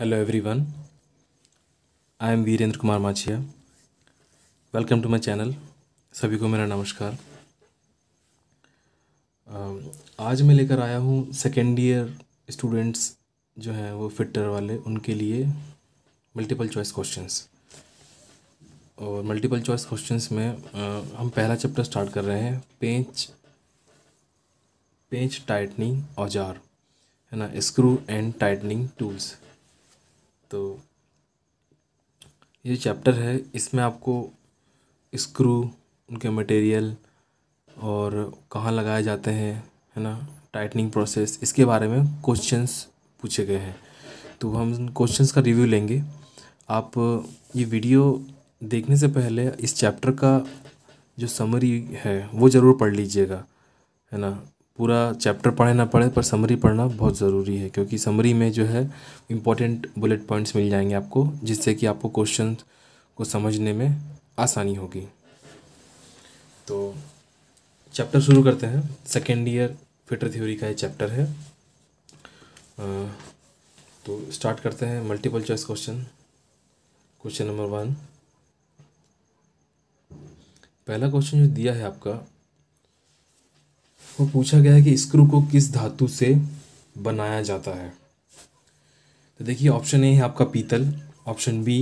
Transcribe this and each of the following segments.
hello everyone I am Virendra Kumar Machhiya welcome to my channel सभी को मेरा नमस्कार um, आज मैं लेकर आया हूँ सेकेंड ईयर स्टूडेंट्स जो हैं वो फिटर वाले उनके लिए मल्टीपल चॉइस क्वेश्चंस और मल्टीपल चॉइस क्वेश्चंस में uh, हम पहला चैप्टर स्टार्ट कर रहे हैं पेंच पेंच टाइटनिंग औजार है ना स्क्रू एंड टाइटनिंग टूल्स तो ये चैप्टर है इसमें आपको स्क्रू उनके मटेरियल और कहाँ लगाए जाते हैं है ना टाइटनिंग प्रोसेस इसके बारे में क्वेश्चंस पूछे गए हैं तो हम क्वेश्चंस का रिव्यू लेंगे आप ये वीडियो देखने से पहले इस चैप्टर का जो समरी है वो ज़रूर पढ़ लीजिएगा है ना पूरा चैप्टर पढ़े ना पढ़े पर समरी पढ़ना बहुत ज़रूरी है क्योंकि समरी में जो है इंपॉर्टेंट बुलेट पॉइंट्स मिल जाएंगे आपको जिससे कि आपको क्वेश्चन को समझने में आसानी होगी तो चैप्टर शुरू करते हैं सेकेंड ईयर फिटर थ्योरी का ये चैप्टर है तो स्टार्ट करते हैं multiple choice question question number one पहला क्वेश्चन जो दिया है आपका वो पूछा गया है कि स्क्रू को किस धातु से बनाया जाता है तो देखिए ऑप्शन ए है आपका पीतल ऑप्शन बी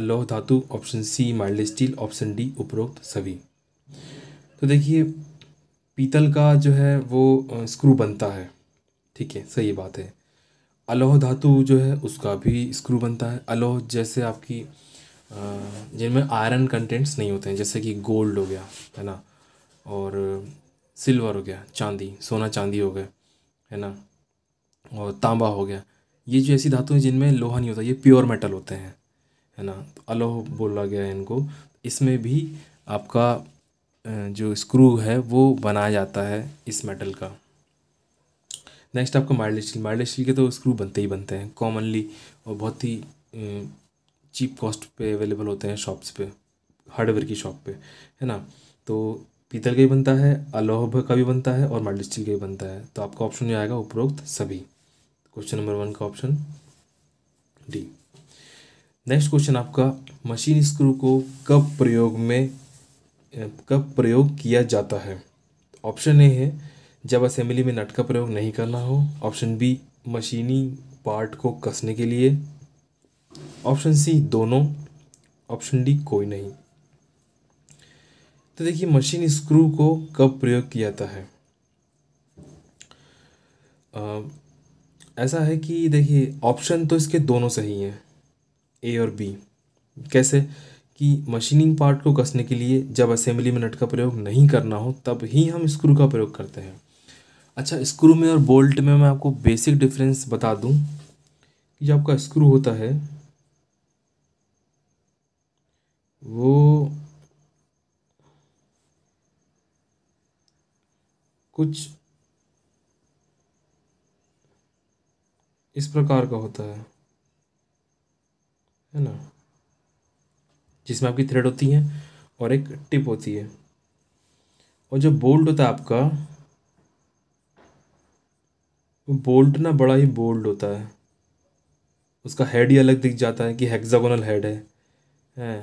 अलोह धातु option C mild steel option D उपरोक्त सभी तो देखिए पीतल का जो है वो स्क्रू बनता है ठीक है सही बात है अलोह धातु जो है उसका भी स्क्रू बनता है अलोह जैसे आपकी जिनमें आयरन कंटेंट्स नहीं होते हैं जैसे कि गोल्ड हो गया है ना और सिल्वर हो गया चांदी सोना चांदी हो गया है ना और तांबा हो गया ये जो ऐसी धातु हैं जिनमें लोहा नहीं होता ये प्योर मेटल होते हैं है ना तो अलोह बोला गया है इनको इसमें भी आपका जो स्क्रू है वो बनाया जाता है इस मेटल का नेक्स्ट आपका माइल्ड स्टील माइल्ड स्टील के तो स्क्रू बनते ही बनते हैं कॉमनली और बहुत ही चीप कॉस्ट पे अवेलेबल होते हैं शॉप्स पे हार्डवेयर की शॉप पे है ना तो पीतल का भी बनता है अलोह का भी बनता है और मल्ट स्टील का भी बनता है तो आपका ऑप्शन ये आएगा उपरोक्त सभी क्वेश्चन नंबर वन का ऑप्शन डी नेक्स्ट क्वेश्चन आपका मशीन स्क्रू को कब प्रयोग में कब प्रयोग किया जाता है ऑप्शन ए है जब असेंबली में नट का प्रयोग नहीं करना हो ऑप्शन बी मशीनी पार्ट को कसने के लिए ऑप्शन सी दोनों ऑप्शन डी कोई नहीं तो देखिए मशीन स्क्रू को कब प्रयोग किया जाता है आ, ऐसा है कि देखिए ऑप्शन तो इसके दोनों सही हैं ए और बी कैसे कि मशीनिंग पार्ट को कसने के लिए जब असेंबली में नट का प्रयोग नहीं करना हो तब ही हम स्क्रू का प्रयोग करते हैं अच्छा स्क्रू में और बोल्ट में मैं आपको बेसिक डिफरेंस बता दूं कि जो आपका स्क्रू होता है वो कुछ इस प्रकार का होता है है ना जिसमें आपकी थ्रेड होती है और एक टिप होती है और जो बोल्ट होता है आपका वो बोल्ट ना बड़ा ही बोल्ड होता है उसका हेड ही अलग दिख जाता है कि हेक्सागोनल हेड है है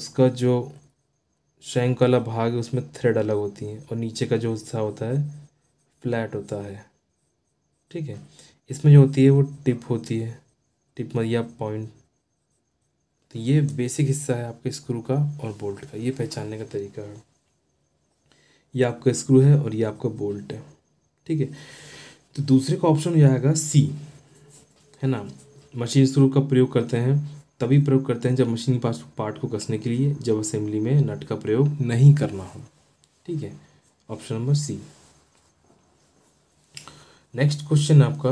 उसका जो शैंक वाला भाग है उसमें थ्रेड अलग होती हैं और नीचे का जो हिस्सा होता है फ्लैट होता है ठीक है इसमें जो होती है वो टिप होती है टिप मतलब या पॉइंट तो ये बेसिक हिस्सा है आपके स्क्रू का और बोल्ट का ये पहचानने का तरीका है ये आपका स्क्रू है और ये आपका बोल्ट है ठीक है तो दूसरे का ऑप्शन यह आएगा सी है ना मशीन स्क्रू का प्रयोग करते हैं तभी प्रयोग करते हैं जब मशीनी पार्ट को कसने के लिए जब असेंबली में नट का प्रयोग नहीं करना हो ठीक है option number C next question आपका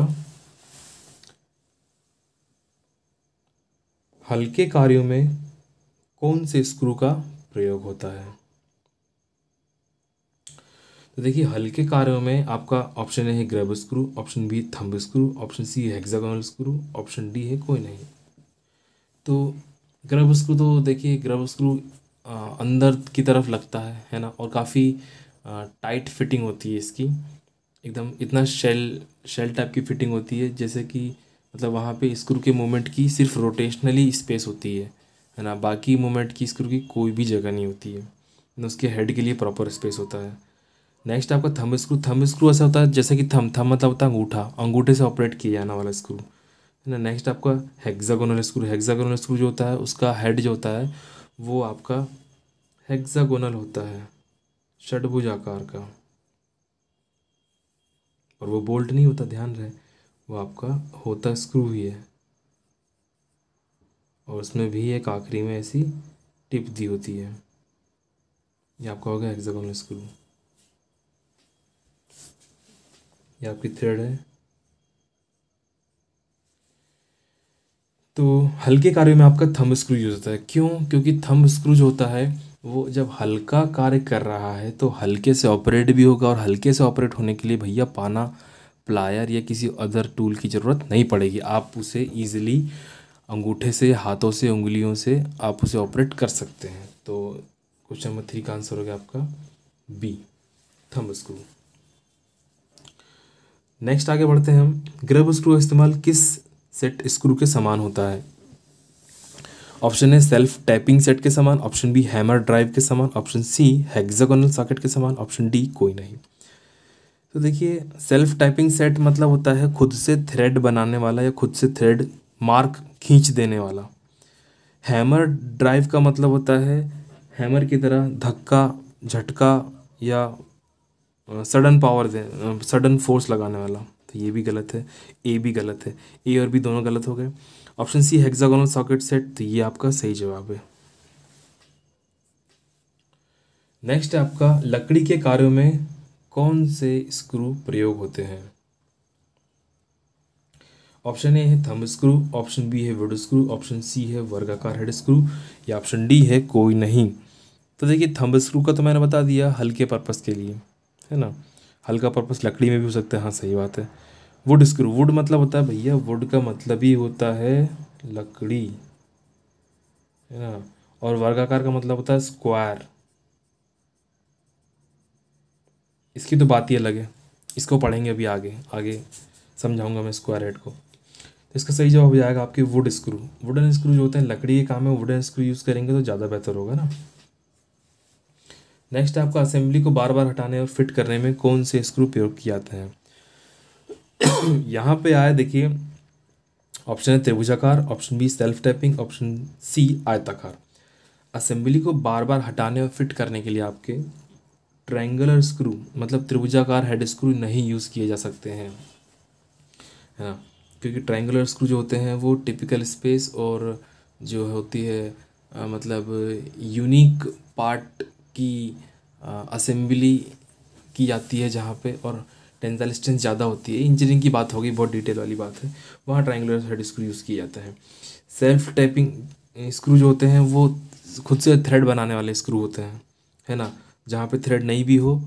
हल्के कार्यों में कौन से स्क्रू का प्रयोग होता है तो देखिए हल्के कार्यों में आपका ऑप्शन ए है grab screw option B thumb screw option C है हेक्सागोनल स्क्रू ऑप्शन डी है कोई नहीं तो ग्रब स्क्रू तो देखिए ग्रब स्क्रू अंदर की तरफ लगता है है ना और काफ़ी टाइट फिटिंग होती है इसकी एकदम इतना शेल शेल टाइप की फिटिंग होती है जैसे कि मतलब वहाँ पे स्क्रू के मूवमेंट की सिर्फ रोटेशनली स्पेस होती है है ना बाकी मूवमेंट की स्क्रू की कोई भी जगह नहीं होती है ना उसके हेड के लिए प्रॉपर स्पेस होता है नेक्स्ट आपका थम स्क्रू थम स्क्रू ऐसा होता है जैसे कि थम थम मतलब होता है अंगूठा अंगूठे से ऑपरेट किया जाने वाला स्क्रू ना नेक्स्ट आपका हेक्सागोनल स्क्रू हेक्सागोनल स्क्रू जो होता है उसका हेड जो होता है वो आपका हेक्सागोनल होता है षडभुज आकार का और वो बोल्ट नहीं होता ध्यान रहे वो आपका होता स्क्रू ही है और उसमें भी एक आखिरी में ऐसी टिप दी होती है ये आपका होगा हेक्सागोनल स्क्रू ये आपकी थ्रेड है तो हल्के कार्यों में आपका थंब स्क्रू यूज़ होता है क्यों क्योंकि थंब स्क्रू जो होता है वो जब हल्का कार्य कर रहा है तो हल्के से ऑपरेट भी होगा और हल्के से ऑपरेट होने के लिए भैया पाना प्लायर या किसी अदर टूल की ज़रूरत नहीं पड़ेगी आप उसे ईजिली अंगूठे से हाथों से उंगलियों से आप उसे ऑपरेट कर सकते हैं तो क्वेश्चन नंबर थ्री का आंसर हो गया आपका बी थंब स्क्रू नेक्स्ट आगे बढ़ते हैं हम ग्रब स्क्रू का इस्तेमाल किस सेट स्क्रू के समान होता है ऑप्शन है सेल्फ टैपिंग सेट के समान ऑप्शन बी हैमर ड्राइव के समान ऑप्शन सी हेक्सागोनल सॉकेट के समान ऑप्शन डी कोई नहीं तो देखिए सेल्फ टाइपिंग सेट मतलब होता है खुद से थ्रेड बनाने वाला या खुद से थ्रेड मार्क खींच देने वाला हैमर ड्राइव का मतलब होता है हैमर की तरह धक्का झटका या सडन पावर दे सडन फोर्स लगाने वाला तो ये भी गलत है ए भी गलत है ए और बी दोनों गलत हो गए option C hexagonal socket set तो ये आपका सही जवाब है नेक्स्ट आपका लकड़ी के कार्यों में कौन से स्क्रू प्रयोग होते हैं ऑप्शन ए है थम स्क्रू ऑप्शन बी है वुड स्क्रू ऑप्शन सी है वर्गाकार हेड स्क्रू या ऑप्शन डी है कोई नहीं तो देखिए थम स्क्रू का तो मैंने बता दिया हल्के पर्पस के लिए है ना हल्का पर्पस लकड़ी में भी हो सकता है हाँ सही बात है वुड स्क्रू वुड मतलब होता है भैया वुड का मतलब ही होता है लकड़ी है ना और वर्गाकार का मतलब होता है स्क्वायर इसकी तो बात ही अलग है इसको पढ़ेंगे अभी आगे आगे समझाऊंगा मैं स्क्वायर हेड को तो इसका सही जवाब हो जाएगा आपके वुड स्क्रू वुडन स्क्रू जो होते हैं लकड़ी के काम है वुडन स्क्रू यूज़ करेंगे तो ज़्यादा बेहतर होगा ना नेक्स्ट आपका असेंबली को बार बार हटाने और फिट करने में कौन से स्क्रू प्रयोग किए जाते हैं यहाँ पे आया देखिए ऑप्शन है त्रिभुजाकार option B self tapping option C आयताकार असेंबली को बार बार हटाने और फिट करने के लिए आपके ट्रैंगुलर स्क्रू मतलब त्रिभुजाकार हेड स्क्रू नहीं यूज़ किए जा सकते हैं है ना क्योंकि ट्रैंगुलर स्क्रू जो होते हैं वो टिपिकल स्पेस और जो होती है आ, मतलब यूनिक पार्ट की असेंबली की जाती है जहाँ पे और टेंसाइल स्ट्रेंथ ज़्यादा होती है इंजीनियरिंग की बात होगी बहुत डिटेल वाली बात है वहाँ ट्राइंगुलर थ्रेड स्क्रू यूज़ किया जाता है सेल्फ टाइपिंग स्क्रू जो होते हैं वो खुद से थ्रेड बनाने वाले स्क्रू होते हैं है ना जहाँ पे थ्रेड नहीं भी हो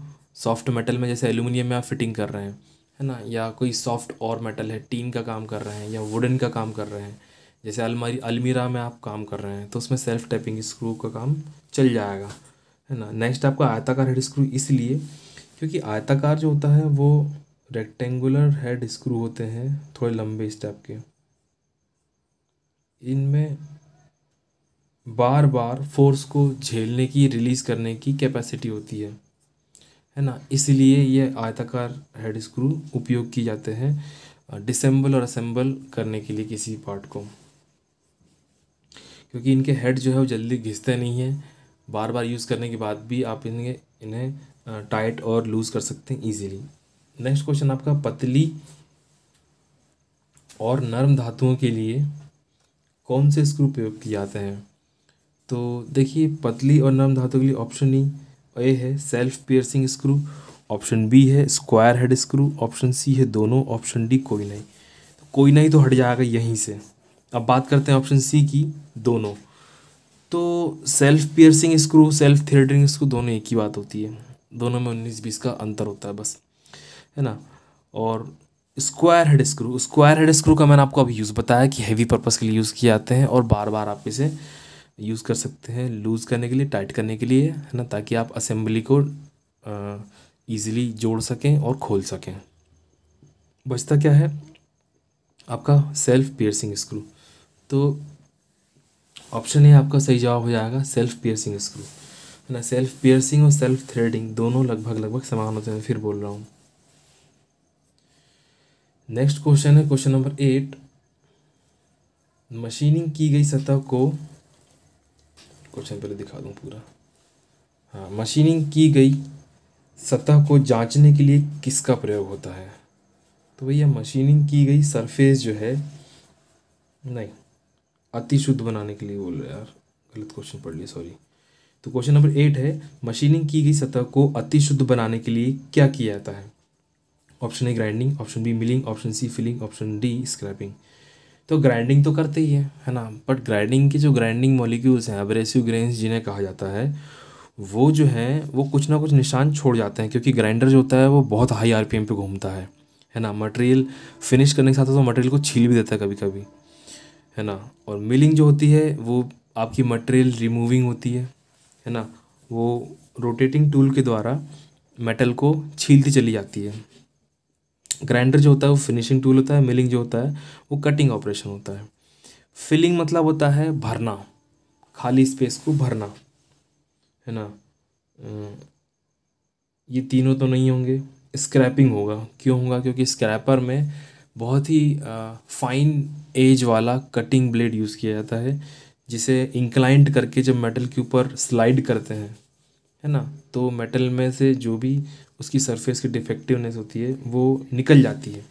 सॉफ्ट मेटल में जैसे एलुमिनियम में आप फिटिंग कर रहे हैं है ना या कोई सॉफ्ट और मेटल है टीन का काम कर रहे हैं या वुडन का काम कर रहे हैं जैसे अलमारी अलमीरा में आप काम कर रहे हैं तो उसमें सेल्फ टैपिंग स्क्रू का काम चल जाएगा है ना नेक्स्ट आपका आयताकार हेड स्क्रू इसलिए क्योंकि आयताकार जो होता है वो रेक्टेंगुलर हेड स्क्रू होते हैं थोड़े लंबे इस टाइप के इनमें बार बार फोर्स को झेलने की रिलीज़ करने की कैपेसिटी होती है है ना इसलिए ये आयताकार हेड स्क्रू उपयोग किए जाते हैं डिसेंबल और असेंबल करने के लिए किसी पार्ट को क्योंकि इनके हेड जो है वो जल्दी घिसते नहीं हैं बार बार यूज़ करने के बाद भी आप इनके इन्हें टाइट और लूज़ कर सकते हैं इजीली नेक्स्ट क्वेश्चन आपका पतली और नरम धातुओं के लिए कौन से स्क्रू प्रयोग किए जाते हैं तो देखिए पतली और नरम धातु के लिए ऑप्शन ई ए है self piercing screw option B है square head screw option C है दोनों ऑप्शन डी कोई नहीं तो कोई नहीं तो हट जाएगा यहीं से अब बात करते हैं ऑप्शन सी की दोनों तो self piercing screw self threading screw दोनों एक ही बात होती है दोनों में उन्नीस बीस का अंतर होता है बस है ना और square head screw square head screw का मैंने आपको अभी यूज़ बताया कि हैवी पर्पज़ के लिए यूज़ किए जाते हैं और बार बार आप इसे यूज़ कर सकते हैं लूज़ करने के लिए टाइट करने के लिए है ना ताकि आप असेंबली को ईजिली जोड़ सकें और खोल सकें बचता क्या है आपका सेल्फ पियर्सिंग स्क्रू तो ऑप्शन ए आपका सही जवाब हो जाएगा सेल्फ पियर्सिंग स्क्रू ना सेल्फ पियर्सिंग और सेल्फ थ्रेडिंग दोनों लगभग लगभग समान होते हैं फिर बोल रहा हूँ नेक्स्ट क्वेश्चन है क्वेश्चन नंबर एट मशीनिंग की गई सतह को क्वेश्चन पहले दिखा दूँ पूरा हाँ मशीनिंग की गई सतह को जांचने के लिए किसका प्रयोग होता है तो भैया मशीनिंग की गई सरफेस जो है नहीं अति शुद्ध बनाने के लिए बोल रहे यार गलत क्वेश्चन पढ़ लिया सॉरी तो क्वेश्चन नंबर एट है मशीनिंग की गई सतह को अति शुद्ध बनाने के लिए क्या किया जाता है option A grinding option B milling option C filling option D scraping तो ग्राइंडिंग तो करते ही है है ना बट ग्राइंडिंग के जो ग्राइंडिंग मॉलिक्यूल्स हैं एब्रेसिव ग्रेन्स जिन्हें कहा जाता है वो जो हैं वो कुछ ना कुछ निशान छोड़ जाते हैं क्योंकि ग्राइंडर जो होता है वो बहुत हाई आर पे घूमता है है ना मटेरियल फिनिश करने के साथ तो मटेरियल को छील भी देता है कभी कभी है ना और मिलिंग जो होती है वो आपकी मटेरियल रिमूविंग होती है है ना वो रोटेटिंग टूल के द्वारा मेटल को छीलती चली जाती है ग्राइंडर जो होता है वो फिनिशिंग टूल होता है मिलिंग जो होता है वो कटिंग ऑपरेशन होता है फिलिंग मतलब होता है भरना खाली स्पेस को भरना है ना ये तीनों तो नहीं होंगे स्क्रैपिंग होगा क्यों होगा क्योंकि स्क्रैपर में बहुत ही फाइन एज वाला कटिंग ब्लेड यूज़ किया जाता है जिसे इंक्लाइंट करके जब मेटल के ऊपर स्लाइड करते हैं है ना तो मेटल में से जो भी उसकी सरफेस की डिफेक्टिवनेस होती है वो निकल जाती है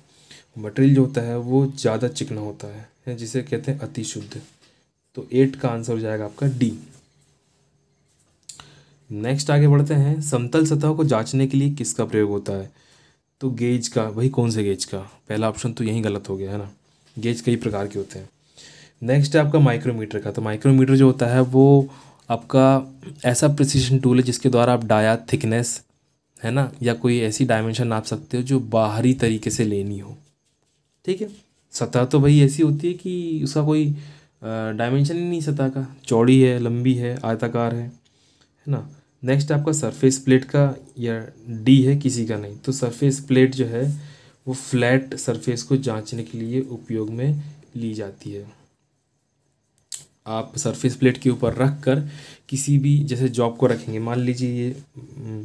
मटेरियल जो होता है वो ज़्यादा चिकना होता है जिसे कहते हैं अतिशुद्ध तो एट का आंसर हो जाएगा आपका डी नेक्स्ट आगे बढ़ते हैं समतल सतह को जांचने के लिए किसका प्रयोग होता है तो गेज का वही कौन से गेज का पहला ऑप्शन तो यही गलत हो गया है ना गेज कई प्रकार के होते हैं नेक्स्ट है आपका माइक्रोमीटर का तो माइक्रोमीटर जो होता है वो आपका ऐसा प्रिसीजन टूल है जिसके द्वारा आप डाया थिकनेस है ना या कोई ऐसी डायमेंशन नाप सकते हो जो बाहरी तरीके से लेनी हो ठीक है सतह तो भाई ऐसी होती है कि उसका कोई डायमेंशन ही नहीं सतह का चौड़ी है लंबी है आयताकार है है ना नेक्स्ट आपका सरफेस प्लेट का या डी है किसी का नहीं तो सरफेस प्लेट जो है वो फ्लैट सरफेस को जांचने के लिए उपयोग में ली जाती है आप सरफेस प्लेट के ऊपर रख कर किसी भी जैसे जॉब को रखेंगे मान लीजिए ये कंप्यूटर हम्म,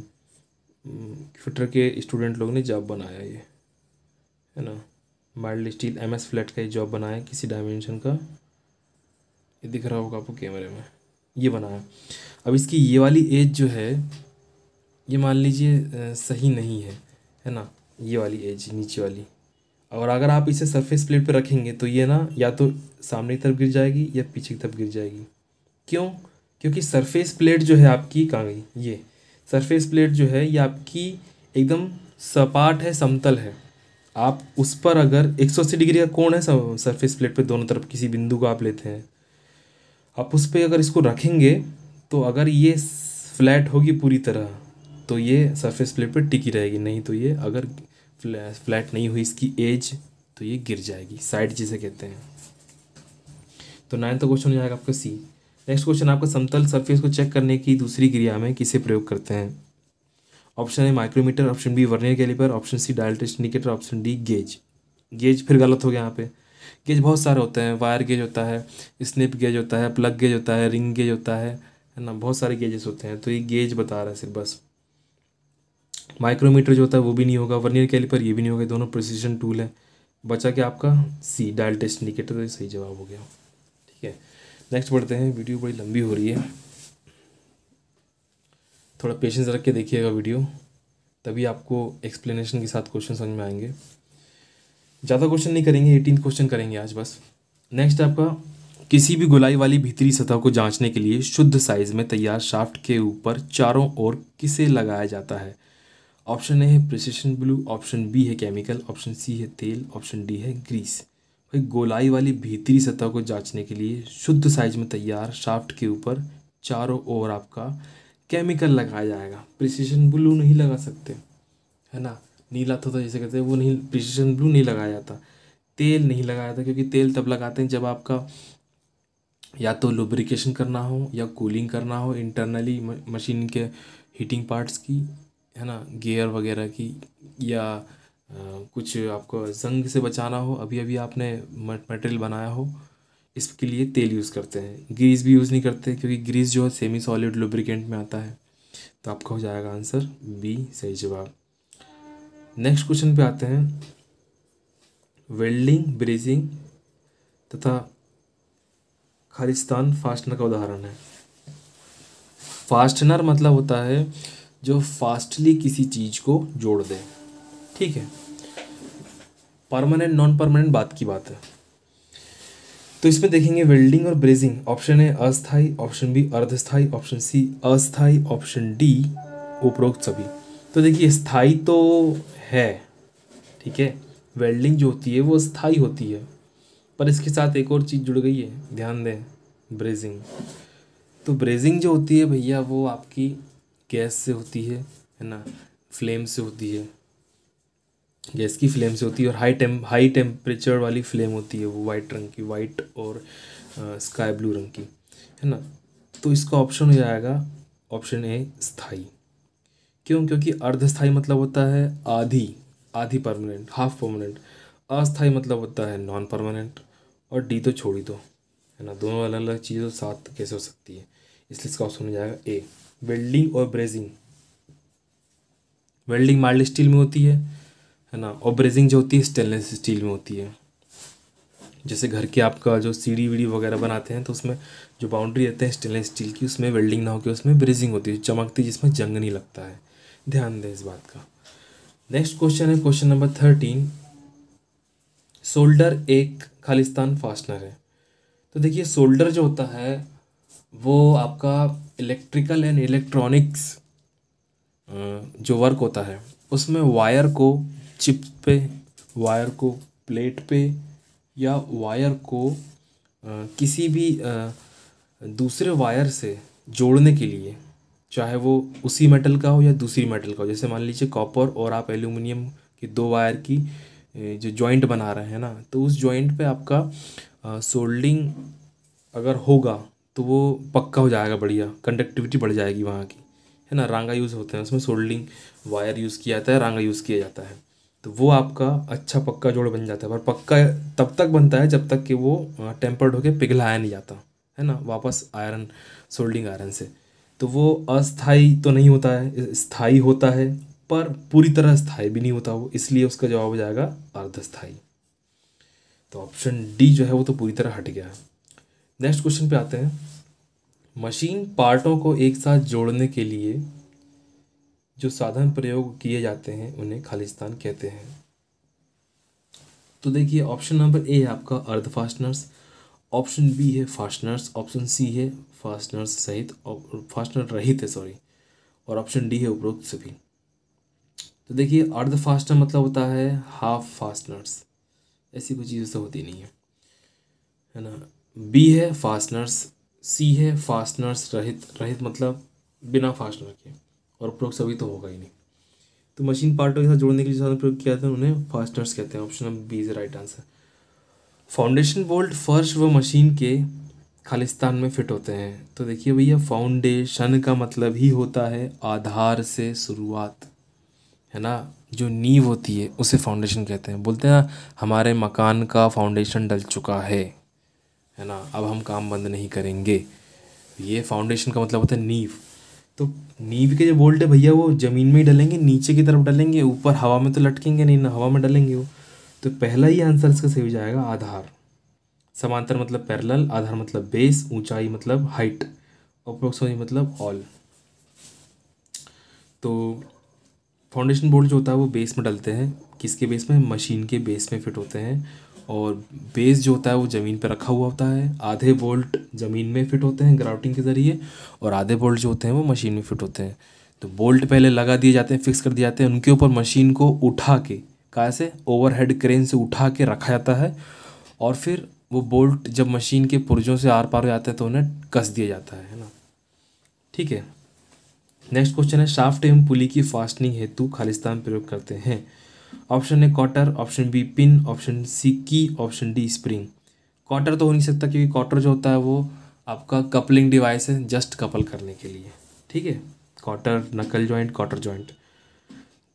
हम्म, के स्टूडेंट लोग ने जॉब बनाया ये है ना mild steel M S flat का ये जॉब बनाया किसी डायमेंशन का ये दिख रहा होगा आपको कैमरे में ये बनाया अब इसकी ये वाली एज जो है ये मान लीजिए सही नहीं है है ना ये वाली एज नीचे वाली और अगर आप इसे सरफेस प्लेट पर रखेंगे तो ये ना या तो सामने की तरफ गिर जाएगी या पीछे की तरफ गिर जाएगी क्यों क्योंकि सरफेस प्लेट जो है आपकी कहाँ गई ये सरफेस प्लेट जो है ये आपकी एकदम सपाट है समतल है आप उस पर अगर 180 डिग्री का कोण है सरफेस प्लेट पे दोनों तरफ किसी बिंदु को आप लेते हैं आप उस पर अगर इसको रखेंगे तो अगर ये फ्लैट होगी पूरी तरह तो ये सरफेस प्लेट पे टिकी रहेगी नहीं तो ये अगर फ्लैट नहीं हुई इसकी एज तो ये गिर जाएगी साइड जिसे कहते हैं तो नाइन्थ क्वेश्चन हो जाएगा आपका सी नेक्स्ट क्वेश्चन आपका समतल सरफेस को चेक करने की दूसरी क्रिया में किसे प्रयोग करते हैं ऑप्शन है micrometer option B vernier caliper option C dial test indicator option D gauge gauge फिर गलत हो गया यहाँ पे गेज बहुत सारे होते हैं वायर गेज होता है स्निप गेज होता है प्लग गेज होता है रिंग गेज होता है है ना बहुत सारे गेजेस होते हैं तो ये गेज बता रहा है सिर्फ बस माइक्रोमीटर जो होता है वो भी नहीं होगा वर्नियर कैलिपर ये भी नहीं होगा दोनों प्रोसीजन टूल है बचा के आपका सी डायल टेस्ट इंडिकेटर सही जवाब हो गया ठीक है नेक्स्ट बढ़ते हैं वीडियो बड़ी लंबी हो रही है थोड़ा पेशेंस रख के देखिएगा वीडियो तभी आपको एक्सप्लेनेशन के साथ क्वेश्चन समझ में आएंगे ज़्यादा क्वेश्चन नहीं करेंगे एटीन क्वेश्चन करेंगे आज बस नेक्स्ट आपका किसी भी गुलाई वाली भीतरी सतह को जांचने के लिए शुद्ध साइज में तैयार शाफ्ट के ऊपर चारों ओर किसे लगाया जाता है ऑप्शन ए है प्रिसिशन ब्लू ऑप्शन बी है केमिकल ऑप्शन सी है तेल ऑप्शन डी है ग्रीस भाई गोलाई वाली भीतरी सतह को जांचने के लिए शुद्ध साइज में तैयार शाफ्ट के ऊपर चारों ओर आपका केमिकल लगाया जाएगा प्रिसिशन ब्लू नहीं लगा सकते है ना नीला तो जैसे कहते हैं वो नहीं प्रिसिशन ब्लू नहीं लगाया जाता तेल नहीं लगाया जाता क्योंकि तेल तब लगाते हैं जब आपका या तो लुब्रिकेशन करना हो या कूलिंग करना हो इंटरनली मशीन के हीटिंग पार्ट्स की है ना गेयर वगैरह की या कुछ आपको ज़ंग से बचाना हो अभी अभी आपने मटेरियल बनाया हो इसके लिए तेल यूज़ करते हैं ग्रीस भी यूज़ नहीं करते क्योंकि ग्रीस जो है सेमी सॉलिड लुब्रिकेंट में आता है तो आपका हो जाएगा आंसर बी सही जवाब नेक्स्ट क्वेश्चन पे आते हैं वेल्डिंग ब्रेजिंग तथा खालिस्तान फास्टनर का उदाहरण है फास्टनर मतलब होता है जो फास्टली किसी चीज़ को जोड़ दे ठीक है परमानेंट नॉन परमानेंट बात की बात है तो इसमें देखेंगे वेल्डिंग और ब्रेजिंग ऑप्शन है अस्थाई ऑप्शन बी अर्धस्थाई ऑप्शन सी अस्थाई ऑप्शन डी उपरोक्त सभी तो देखिए स्थाई तो है ठीक है वेल्डिंग जो होती है वो स्थाई होती है पर इसके साथ एक और चीज़ जुड़ गई है ध्यान दें ब्रेजिंग तो ब्रेजिंग जो होती है भैया वो आपकी गैस से होती है है ना फ्लेम से होती है गैस की फ्लेम से होती है और हाई टेम हाई टेम्परेचर वाली फ्लेम होती है वो वाइट रंग की वाइट और स्काई ब्लू रंग की है ना तो इसका ऑप्शन हो जाएगा ऑप्शन ए स्थाई क्यों क्योंकि अर्धस्थाई मतलब होता है आधी आधी परमानेंट हाफ परमानेंट अस्थाई मतलब होता है नॉन परमानेंट और डी तो छोड़ ही दो है ना दोनों अलग अलग चीज़ों साथ कैसे हो सकती है इसलिए इसका ऑप्शन हो जाएगा ए वेल्डिंग और ब्रेजिंग वेल्डिंग माइल्ड स्टील में होती है है ना और ब्रेजिंग जो होती है स्टेनलेस स्टील में होती है जैसे घर के आपका जो सीढ़ी वीढ़ी वगैरह बनाते हैं तो उसमें जो बाउंड्री रहते हैं स्टेनलेस स्टील की उसमें वेल्डिंग ना होकर उसमें ब्रेजिंग होती है चमकती जिसमें जंग नहीं लगता है ध्यान दें इस बात का नेक्स्ट क्वेश्चन है क्वेश्चन नंबर थर्टीन शोल्डर एक खालिस्तान फास्टनर है तो देखिए शोल्डर जो होता है वो आपका इलेक्ट्रिकल एंड इलेक्ट्रॉनिक्स जो वर्क होता है उसमें वायर को चिप पे वायर को प्लेट पे या वायर को किसी भी दूसरे वायर से जोड़ने के लिए चाहे वो उसी मेटल का हो या दूसरी मेटल का हो जैसे मान लीजिए कॉपर और आप एल्यूमिनियम की दो वायर की जो जॉइंट बना रहे हैं ना तो उस जॉइंट पे आपका सोल्डिंग अगर होगा तो वो पक्का हो जाएगा बढ़िया कंडक्टिविटी बढ़ जाएगी वहाँ की है ना रांगा यूज़ होते हैं उसमें सोल्डिंग वायर यूज़ किया जाता है रांगा यूज़ किया जाता है तो वो आपका अच्छा पक्का जोड़ बन जाता है पर पक्का तब तक बनता है जब तक कि वो टेम्पर्ड होकर पिघलाया नहीं जाता है ना वापस आयरन सोल्डिंग आयरन से तो वो अस्थाई तो नहीं होता है स्थाई होता है पर पूरी तरह स्थाई भी नहीं होता वो इसलिए उसका जवाब हो जाएगा अर्धस्थाई तो ऑप्शन डी जो है वो तो पूरी तरह हट गया है नेक्स्ट क्वेश्चन पे आते हैं मशीन पार्टों को एक साथ जोड़ने के लिए जो साधन प्रयोग किए जाते हैं उन्हें खालिस्तान कहते हैं तो देखिए ऑप्शन नंबर ए है आपका अर्ध फास्टनर्स ऑप्शन बी है फास्टनर्स ऑप्शन सी है फास्टनर्स सहित फास्टनर रहित है सॉरी और ऑप्शन डी है उपरोक्त सभी तो देखिए अर्ध फास्टनर मतलब होता है हाफ फास्टनर्स ऐसी कोई चीज़ तो होती नहीं है है ना बी है फास्टनर्स सी है फास्टनर्स रहित रहित मतलब बिना फास्टनर के और प्रयोग सभी तो होगा ही नहीं तो मशीन पार्टों के साथ जोड़ने के लिए साधन प्रयोग किया था उन्हें फास्टनर्स कहते हैं option number B is right answer foundation bolt फर्श व मशीन के खालिस्तान में फिट होते हैं तो देखिए भैया फाउंडेशन का मतलब ही होता है आधार से शुरुआत है ना जो नींव होती है उसे फाउंडेशन कहते हैं बोलते हैं ना हमारे मकान का फाउंडेशन डल चुका है है ना अब हम काम बंद नहीं करेंगे ये फाउंडेशन का मतलब होता है नींव तो नींव के जो बोल्ट है भैया वो ज़मीन में ही डलेंगे नीचे की तरफ डलेंगे ऊपर हवा में तो लटकेंगे नहीं ना हवा में डलेंगे वो तो पहला ही आंसर इसका सही हो जाएगा आधार समांतर मतलब पैरेलल आधार मतलब बेस ऊंचाई मतलब हाइट अप्रोक्सोनी मतलब ऑल तो फाउंडेशन बोल्ट जो होता है वो बेस में डलते हैं किसके बेस में मशीन के बेस में फिट होते हैं और बेस जो होता है वो ज़मीन पर रखा हुआ होता है आधे बोल्ट ज़मीन में फिट होते हैं ग्राउटिंग के ज़रिए और आधे बोल्ट जो होते हैं वो मशीन में फिट होते हैं तो बोल्ट पहले लगा दिए जाते हैं फिक्स कर दिए जाते हैं उनके ऊपर मशीन को उठा के कहा से ओवर क्रेन से उठा के रखा जाता है और फिर वो बोल्ट जब मशीन के पुर्जों से आर पार हो जाते हैं तो उन्हें कस दिया जाता है है ना ठीक है नेक्स्ट क्वेश्चन है शाफ्ट एवं पुली की फास्टनिंग हेतु खालिस्तान प्रयोग करते हैं option A cotter option B pin option C key option D spring quarter तो हो नहीं सकता क्योंकि कॉटर जो होता है वो आपका कपलिंग डिवाइस है जस्ट कपल करने के लिए ठीक है cotter knuckle joint cotter joint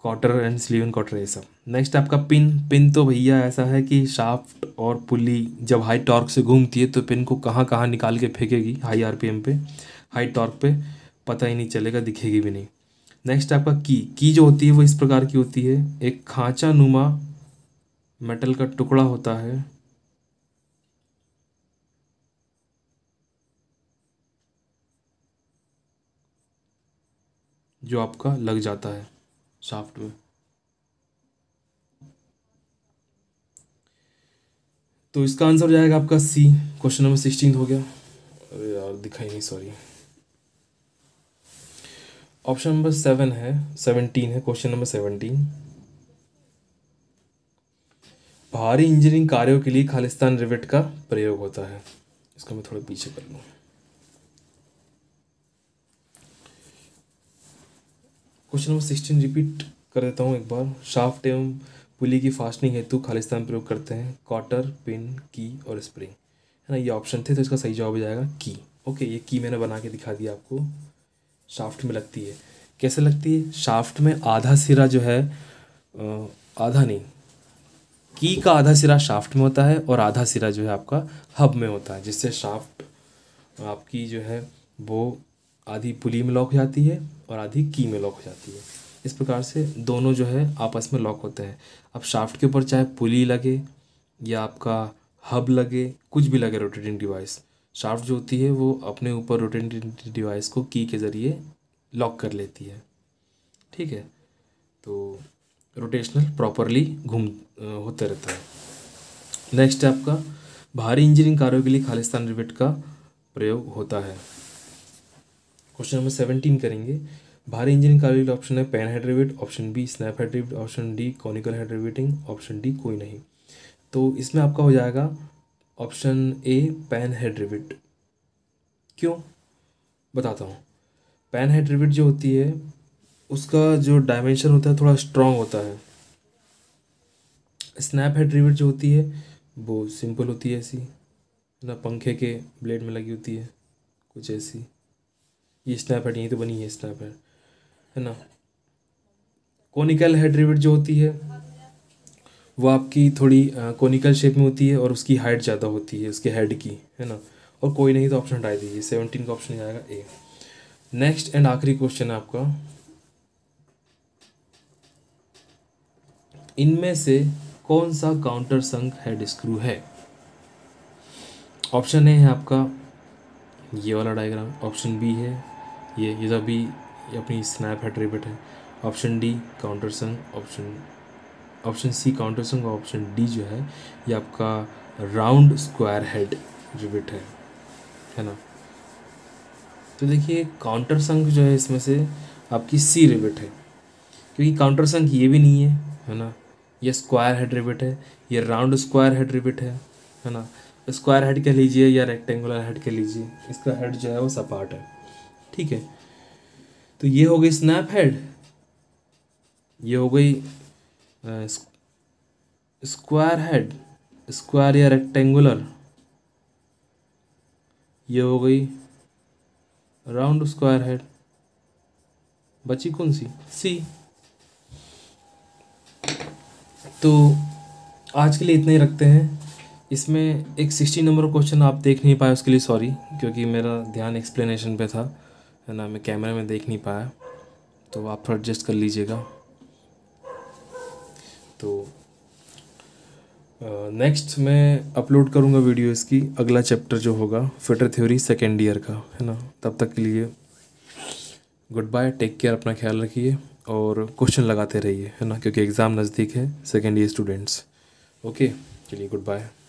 cotter and sleeve and cotter ये सब नेक्स्ट आपका पिन पिन तो भैया ऐसा है कि शाफ्ट और पुली जब हाई टॉर्क से घूमती है तो पिन को कहाँ कहाँ निकाल के फेंकेगी हाई आर पे हाई टॉर्क पे पता ही नहीं चलेगा दिखेगी भी नहीं नेक्स्ट आपका की की जो होती है वो इस प्रकार की होती है एक खांचा नुमा मेटल का टुकड़ा होता है जो आपका लग जाता है शाफ्ट में तो इसका आंसर हो जाएगा आपका सी क्वेश्चन नंबर सिक्सटीन हो गया अरे यार दिखाई नहीं सॉरी ऑप्शन नंबर सेवन है सेवनटीन है क्वेश्चन नंबर सेवनटीन भारी इंजीनियरिंग कार्यों के लिए खालिस्तान रिवेट का प्रयोग होता है इसको मैं थोड़ा पीछे कर लूँ क्वेश्चन नंबर सिक्सटीन रिपीट कर देता हूँ एक बार शाफ्ट एवं पुली की फास्टनिंग हेतु खालिस्तान प्रयोग करते हैं कॉटर पिन की और स्प्रिंग है ना ये ऑप्शन थे तो इसका सही जवाब हो जाएगा की ओके ये की मैंने बना के दिखा दिया आपको शाफ्ट में लगती है कैसे लगती है शाफ्ट में आधा सिरा जो है आधा नहीं की का आधा सिरा शाफ्ट में होता है और आधा सिरा जो है आपका हब में होता है जिससे शाफ्ट आपकी जो है वो आधी पुली में लॉक हो जाती है और आधी की में लॉक हो जाती है इस प्रकार से दोनों जो है आपस में लॉक होते हैं अब शाफ्ट के ऊपर चाहे पुली लगे या आपका हब लगे कुछ भी लगे रोटेटिंग डिवाइस शाफ्ट जो होती है वो अपने ऊपर रोटेटिंग डिवाइस को की के ज़रिए लॉक कर लेती है ठीक है तो रोटेशनल प्रॉपरली घूम होते रहता है नेक्स्ट है आपका भारी इंजीनियरिंग कार्यों के लिए खालिस्तान रिवेट का प्रयोग होता है क्वेश्चन नंबर सेवनटीन करेंगे भारी इंजीनियरिंग कार्यों के लिए ऑप्शन है pan head rivet option B snap head rivet option D conical head riveting option D कोई नहीं तो इसमें आपका हो जाएगा ऑप्शन ए पैन हेड्रिविट क्यों बताता हूँ पैन हेड्रिविट जो होती है उसका जो डायमेंशन होता है थोड़ा स्ट्रॉन्ग होता है स्नैप हेड्रिविट जो होती है वो सिंपल होती है ऐसी ना पंखे के ब्लेड में लगी होती है कुछ ऐसी ये स्नैप हेड यहीं तो बनी है स्नैप हेड है ना कोनिकल हेड्रिविट जो होती है वो आपकी थोड़ी कोनिकल शेप में होती है और उसकी हाइट ज़्यादा होती है उसके हेड की है ना और कोई नहीं तो ऑप्शन हटा दीजिए सेवनटीन का ऑप्शन आएगा ए नेक्स्ट एंड आखिरी क्वेश्चन है आपका इनमें से कौन सा काउंटर संक हेड स्क्रू है ऑप्शन ए है आपका ये वाला डायग्राम ऑप्शन बी है ये ये तो अभी अपनी स्नैप हेड रिबिट है option D countersunk option option C countersunk option D जो है ये आपका राउंड स्क्वायर हेड रिबिट है है ना तो देखिए काउंटर संघ जो है इसमें से आपकी सी रिबिट है क्योंकि काउंटर संघ ये भी नहीं है है ना ये स्क्वायर हेड रिबिट है ये राउंड स्क्वायर हेड रिबिट है है ना स्क्वायर हेड कह लीजिए या रेक्टेंगुलर हेड कह लीजिए इसका हेड जो है वो सपाट है ठीक है तो ये हो गई स्नैप हेड ये हो गई स्क्वायर हेड स्क्वायर या रेक्टेंगुलर ये हो गई राउंड स्क्वायर हेड बची कौन सी सी तो आज के लिए इतना ही रखते हैं इसमें एक सिक्सटी नंबर क्वेश्चन आप देख नहीं पाए उसके लिए सॉरी क्योंकि मेरा ध्यान एक्सप्लेनेशन पे था है ना मैं कैमरे में देख नहीं पाया तो आप थोड़ा एडजस्ट कर लीजिएगा तो नेक्स्ट uh, मैं अपलोड करूँगा वीडियो इसकी अगला चैप्टर जो होगा फिटर थ्योरी सेकेंड ईयर का है ना तब तक के लिए गुड बाय टेक केयर अपना ख्याल रखिए और क्वेश्चन लगाते रहिए है ना क्योंकि एग्ज़ाम नज़दीक है सेकेंड ईयर स्टूडेंट्स ओके चलिए गुड बाय